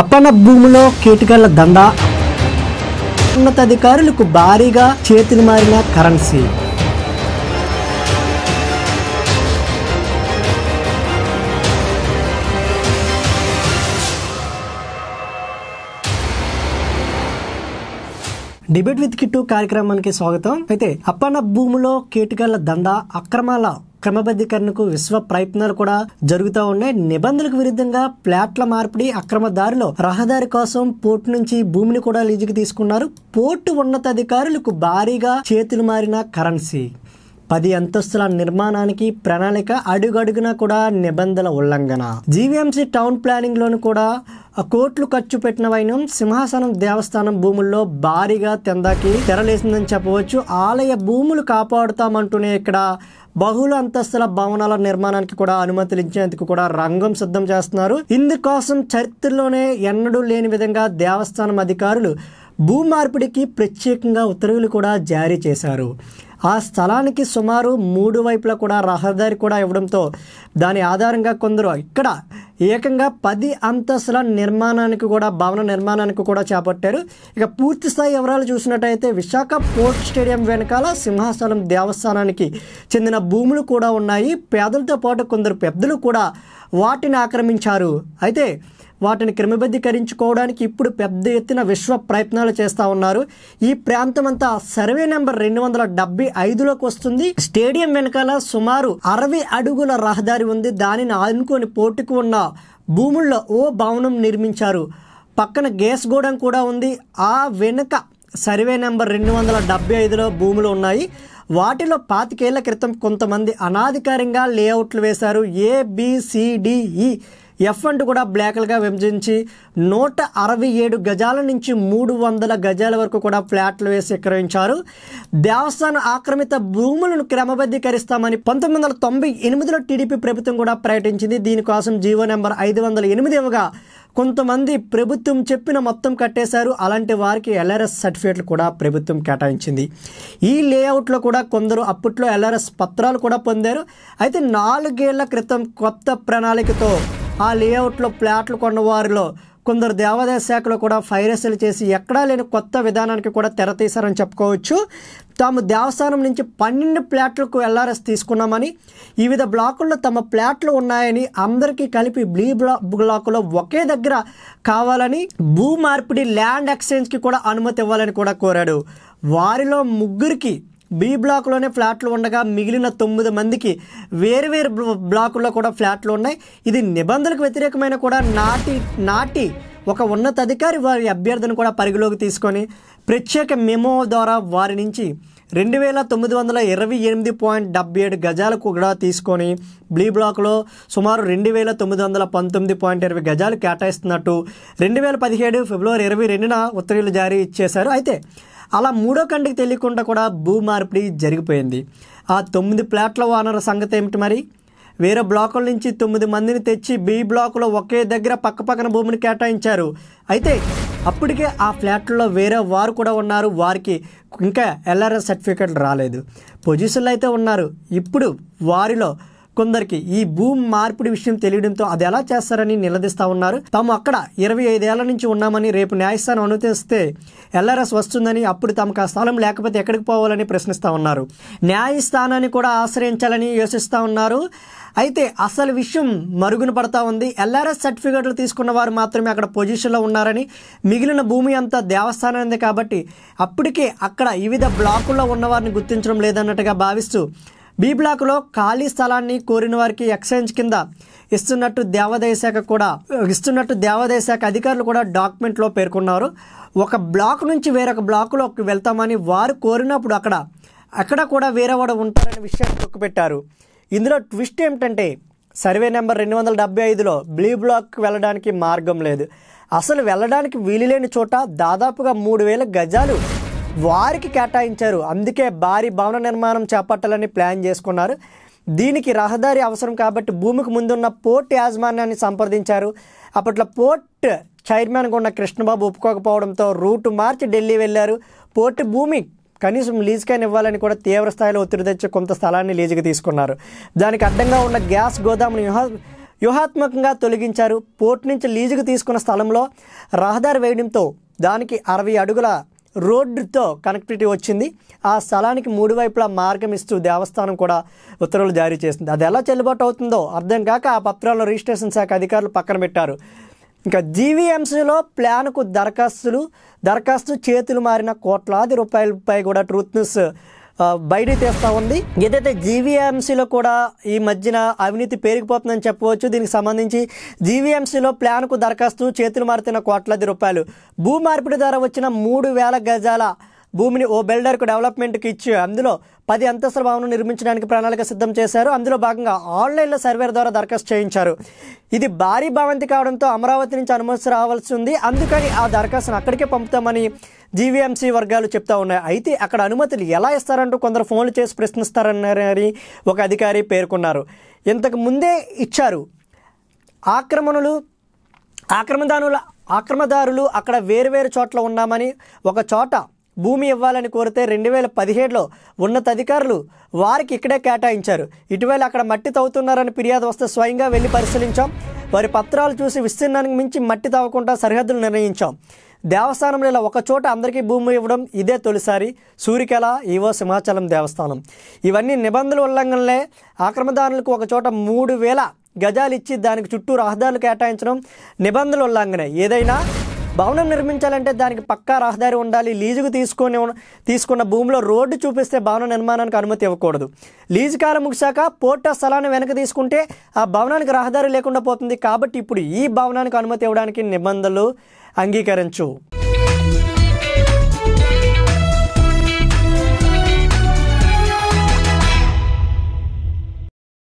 అప్పన్న భూమిలో కేటుకల దందా ఉన్నతాధికారులకు భారీగా చేతిని మారిన కరెన్సీ డిబేట్ విత్ కిట్టు కార్యక్రమానికి స్వాగతం అయితే అప్పన్న భూమిలో కేటుకల దందా అక్రమాల క్రమబద్ధీకరణకు విశ్వ ప్రయత్నాలు కూడా జరుగుతూ ఉన్నాయి నిబంధనలకు విరుద్ధంగా ప్లాట్ల మార్పిడి అక్రమ దారిలో రహదారి కోసం పోర్టు నుంచి భూమిని కూడా లీజుకి తీసుకున్నారు పోర్టు ఉన్నతాధికారులకు భారీగా చేతులు మారిన కరెన్సీ పది అంతస్తుల నిర్మాణానికి ప్రణాళిక అడుగడుగున కూడా నిబంధనల ఉల్లంఘన జీవీఎంసీ టౌన్ ప్లానింగ్ లోను కూడా కోట్లు ఖర్చు పెట్టినవైన సింహాసనం దేవస్థానం భూముల్లో భారీగా తెందాకి తెరలేసిందని చెప్పవచ్చు ఆలయ భూములు కాపాడుతామంటూనే ఇక్కడ బహుళ అంతస్తుల భవనాల నిర్మాణానికి కూడా అనుమతులు ఇచ్చేందుకు కూడా రంగం సిద్ధం చేస్తున్నారు ఇందుకోసం చరిత్రలోనే ఎన్నడూ లేని విధంగా దేవస్థానం అధికారులు భూమార్పిడికి ప్రత్యేకంగా ఉత్తర్వులు కూడా జారీ చేశారు ఆ స్థలానికి సుమారు మూడు వైపులా కూడా రహదారి కూడా ఇవ్వడంతో దాని ఆధారంగా కొందరు ఇక్కడ ఏకంగా పది అంతస్తుల నిర్మాణానికి కూడా భవన నిర్మాణానికి కూడా చేపట్టారు ఇక పూర్తి స్థాయి వివరాలు చూసినట్టయితే విశాఖ పోర్ట్ స్టేడియం వెనకాల సింహాచలం దేవస్థానానికి చెందిన భూములు కూడా ఉన్నాయి పేదలతో పాటు కొందరు పెద్దలు కూడా వాటిని ఆక్రమించారు అయితే వాటిని క్రమబద్ధీకరించుకోవడానికి ఇప్పుడు పెద్ద ఎత్తున విశ్వ ప్రయత్నాలు చేస్తూ ఉన్నారు ఈ ప్రాంతం అంతా సర్వే నెంబర్ రెండు వందల డెబ్బై ఐదులోకి వస్తుంది స్టేడియం వెనకాల సుమారు అరవై అడుగుల రహదారి ఉంది దానిని ఆనుకొని పోటుకు ఉన్న భూముల్లో ఓ భవనం నిర్మించారు పక్కన గ్యాస్ గోడం కూడా ఉంది ఆ వెనుక సర్వే నెంబర్ రెండు వందల డెబ్బై ఐదులో భూములు ఉన్నాయి వాటిలో పాతికేళ్ల క్రితం కొంతమంది అనాధికారికంగా లేఅవుట్లు వేశారు ఏబిసిడిఈ ఎఫ్ అండ్ కూడా బ్లాక్లుగా విభజించి నూట అరవై ఏడు గజాల నుంచి మూడు వందల గజాల వరకు కూడా ఫ్లాట్లు వేసి విక్రయించారు దేవస్థాన ఆక్రమిత భూములను క్రమబద్ధీకరిస్తామని పంతొమ్మిది వందల తొంభై ఎనిమిదిలో టీడీపీ ప్రభుత్వం కూడా ప్రకటించింది దీనికోసం జీవో నెంబర్ ఐదు వందల ఎనిమిది ఇవ్వగా కొంతమంది ప్రభుత్వం చెప్పిన మొత్తం కట్టేశారు అలాంటి వారికి ఎల్ఆర్ఎస్ సర్టిఫికేట్లు కూడా ప్రభుత్వం కేటాయించింది ఈ లేఅవుట్లో కూడా కొందరు అప్పట్లో ఎల్ఆర్ఎస్ పత్రాలు కూడా పొందారు అయితే నాలుగేళ్ల క్రితం కొత్త ప్రణాళికతో ఆ లేఅవుట్లో ప్లాట్లు కొన్నవారిలో కొందరు దేవాదాయ శాఖలో కూడా ఫైరస్లు చేసి ఎక్కడా లేని కొత్త విధానానికి కూడా తెరతీశారని చెప్పుకోవచ్చు తాము దేవస్థానం నుంచి పన్నెండు ప్లాట్లకు ఎల్ఆర్ఎస్ తీసుకున్నామని వివిధ బ్లాకుల్లో తమ ప్లాట్లు ఉన్నాయని అందరికీ కలిపి బ్లీ బ్లాకులో ఒకే దగ్గర కావాలని భూ మార్పిడి ల్యాండ్ ఎక్స్చేంజ్కి కూడా అనుమతి ఇవ్వాలని కూడా కోరాడు వారిలో ముగ్గురికి బి బ్లాక్లోనే ఫ్లాట్లు ఉండగా మిగిలిన తొమ్మిది మందికి వేరు వేరు బ్లాకుల్లో కూడా ఫ్లాట్లు ఉన్నాయి ఇది నిబంధనలకు వ్యతిరేకమైన కూడా నాటి నాటి ఒక ఉన్నతాధికారి వారి అభ్యర్థన కూడా పరిగిలోకి తీసుకొని ప్రత్యేక మెమో ద్వారా వారి నుంచి రెండు వేల తొమ్మిది వందల ఇరవై ఎనిమిది పాయింట్ డెబ్బై ఏడు గజాలు కూడా తీసుకొని బ్లీ బ్లాక్లో సుమారు రెండు వేల తొమ్మిది వందల పంతొమ్మిది పాయింట్ ఇరవై గజాలు కేటాయిస్తున్నట్టు రెండు వేల పదిహేడు ఫిబ్రవరి ఇరవై రెండున ఉత్తర్వులు జారీ చేశారు అయితే అలా మూడో కంటికి తెలియకుండా కూడా భూ మార్పిడి జరిగిపోయింది ఆ తొమ్మిది ప్లాట్ల ఓనర్ సంగతి ఏమిటి మరి వేరే బ్లాకుల నుంచి తొమ్మిది మందిని తెచ్చి బి బ్లాకులో ఒకే దగ్గర పక్కపక్కన భూమిని కేటాయించారు అయితే అప్పటికే ఆ ఫ్లాట్లో వేరే వారు కూడా ఉన్నారు వారికి ఇంకా ఎల్ఆర్ఎస్ సర్టిఫికేట్లు రాలేదు పొజిషన్లు అయితే ఉన్నారు ఇప్పుడు వారిలో కొందరికి ఈ భూమి మార్పిడి విషయం తెలియడంతో అది ఎలా చేస్తారని నిలదీస్తా ఉన్నారు తాము అక్కడ ఇరవై ఐదేళ్ల నుంచి ఉన్నామని రేపు న్యాయస్థానం అనుమతిస్తే ఎల్ఆర్ఎస్ వస్తుందని అప్పుడు తమకు ఆ స్థలం లేకపోతే ఎక్కడికి పోవాలని ప్రశ్నిస్తూ ఉన్నారు న్యాయస్థానాన్ని కూడా ఆశ్రయించాలని యోచిస్తూ ఉన్నారు అయితే అసలు విషయం మరుగున పడతా ఉంది ఎల్ఆర్ఎస్ సర్టిఫికేట్లు తీసుకున్న వారు మాత్రమే అక్కడ పొజిషన్లో ఉన్నారని మిగిలిన భూమి అంతా దేవస్థానం కాబట్టి అప్పటికే అక్కడ వివిధ బ్లాకుల్లో ఉన్నవారిని గుర్తించడం లేదన్నట్టుగా భావిస్తూ బి బ్లాక్లో ఖాళీ స్థలాన్ని కోరిన వారికి ఎక్స్చేంజ్ కింద ఇస్తున్నట్టు దేవాదాయ శాఖ కూడా ఇస్తున్నట్టు దేవాదాయ శాఖ అధికారులు కూడా డాక్యుమెంట్లో పేర్కొన్నారు ఒక బ్లాక్ నుంచి వేరొక బ్లాక్లోకి వెళ్తామని వారు కోరినప్పుడు అక్కడ అక్కడ కూడా వేరేవాడు ఉంటారనే విషయాన్ని తొక్కుపెట్టారు ఇందులో ట్విస్ట్ ఏమిటంటే సర్వే నెంబర్ రెండు వందల డెబ్బై ఐదులో బ్లీ బ్లాక్ వెళ్ళడానికి మార్గం లేదు అసలు వెళ్ళడానికి వీలు లేని చోట దాదాపుగా మూడు వేల గజాలు వారికి కేటాయించారు అందుకే భారీ భవన నిర్మాణం చేపట్టాలని ప్లాన్ చేసుకున్నారు దీనికి రహదారి అవసరం కాబట్టి భూమికి ముందున్న పోర్ట్ యాజమాన్యాన్ని సంప్రదించారు అప్పట్లో పోర్ట్ చైర్మన్గా ఉన్న కృష్ణబాబు ఒప్పుకోకపోవడంతో రూటు మార్చి ఢిల్లీ వెళ్ళారు పోర్టు భూమి కనీసం లీజుకైనా ఇవ్వాలని కూడా తీవ్ర స్థాయిలో ఒత్తిడి తెచ్చి కొంత స్థలాన్ని లీజుకి తీసుకున్నారు దానికి అడ్డంగా ఉన్న గ్యాస్ గోదామును వ్యూహ వ్యూహాత్మకంగా తొలగించారు పోర్ట్ నుంచి లీజుకు తీసుకున్న స్థలంలో రహదారి వేయడంతో దానికి అరవై అడుగుల రోడ్డుతో కనెక్టివిటీ వచ్చింది ఆ స్థలానికి మూడు వైపులా మార్గం ఇస్తూ దేవస్థానం కూడా ఉత్తర్వులు జారీ చేసింది అది ఎలా చెల్లుబాటు అవుతుందో అర్థం కాక ఆ పత్రాల్లో రిజిస్ట్రేషన్ శాఖ అధికారులు పక్కన పెట్టారు ఇంకా జీవీఎంసీలో ప్లాన్కు దరఖాస్తులు దరఖాస్తు చేతులు మారిన కోట్లాది రూపాయలపై కూడా ట్రూత్ న్యూస్ బయట తీస్తూ ఉంది ఏదైతే జీవీఎంసీలో కూడా ఈ మధ్యన అవినీతి పేరుకుపోతుందని చెప్పవచ్చు దీనికి సంబంధించి జీవీఎంసీలో ప్లాన్కు దరఖాస్తు చేతులు మారుతున్న కోట్లాది రూపాయలు భూ మార్పిడి ద్వారా వచ్చిన మూడు వేల గజాల భూమిని ఓ బిల్డర్కు డెవలప్మెంట్కి ఇచ్చి అందులో పది అంతస్తుల భవనం నిర్మించడానికి ప్రణాళిక సిద్ధం చేశారు అందులో భాగంగా ఆన్లైన్లో సర్వేర్ ద్వారా దరఖాస్తు చేయించారు ఇది భారీ భవంతి కావడంతో అమరావతి నుంచి అనుమతి రావాల్సి ఉంది అందుకని ఆ దరఖాస్తును అక్కడికే పంపుతామని జీవీఎంసీ వర్గాలు చెప్తా ఉన్నాయి అయితే అక్కడ అనుమతులు ఎలా ఇస్తారంటూ కొందరు ఫోన్లు చేసి ప్రశ్నిస్తారన్నారని ఒక అధికారి పేర్కొన్నారు ఇంతకు ముందే ఇచ్చారు ఆక్రమణలు ఆక్రమదానుల ఆక్రమదారులు అక్కడ వేరువేరు చోట్ల ఉన్నామని ఒక చోట భూమి ఇవ్వాలని కోరితే రెండు వేల పదిహేడులో ఉన్నతాధికారులు వారికి ఇక్కడే కేటాయించారు ఇటీవల అక్కడ మట్టి తవ్వుతున్నారని ఫిర్యాదు వస్తే స్వయంగా వెళ్ళి పరిశీలించాం వారి పత్రాలు చూసి విస్తీర్ణానికి మించి మట్టి తవ్వకుండా సరిహద్దులు నిర్ణయించాం దేవస్థానంలో ఒక చోట అందరికీ భూమి ఇవ్వడం ఇదే తొలిసారి సూర్యకళ ఈవో సింహాచలం దేవస్థానం ఇవన్నీ నిబంధనల ఉల్లంఘనలే ఆక్రమదారులకు ఒకచోట మూడు వేల గజాలు ఇచ్చి దానికి చుట్టూ రహదారులు కేటాయించడం నిబంధనలు ఉల్లంఘనే ఏదైనా భవనం నిర్మించాలంటే దానికి పక్కా రహదారి ఉండాలి లీజుకు తీసుకొని తీసుకున్న భూమిలో రోడ్డు చూపిస్తే భవన నిర్మాణానికి అనుమతి ఇవ్వకూడదు లీజు కాలం ముగిశాక ఆఫ్ స్థలాన్ని వెనక తీసుకుంటే ఆ భవనానికి రహదారి లేకుండా పోతుంది కాబట్టి ఇప్పుడు ఈ భవనానికి అనుమతి ఇవ్వడానికి నిబంధనలు అంగీకరించు